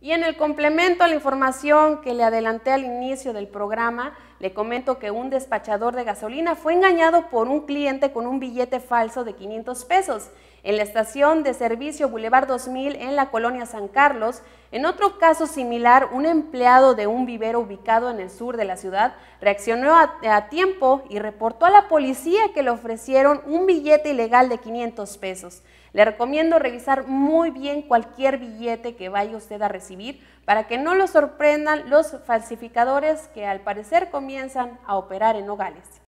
Y en el complemento a la información que le adelanté al inicio del programa, le comento que un despachador de gasolina fue engañado por un cliente con un billete falso de 500 pesos en la estación de servicio Boulevard 2000 en la colonia San Carlos. En otro caso similar, un empleado de un vivero ubicado en el sur de la ciudad reaccionó a, tiempo y reportó a la policía que le ofrecieron un billete ilegal de 500 pesos. Le recomiendo revisar muy bien cualquier billete que vaya usted a recibir para que no lo sorprendan los falsificadores que al parecer comienzan a operar en Nogales.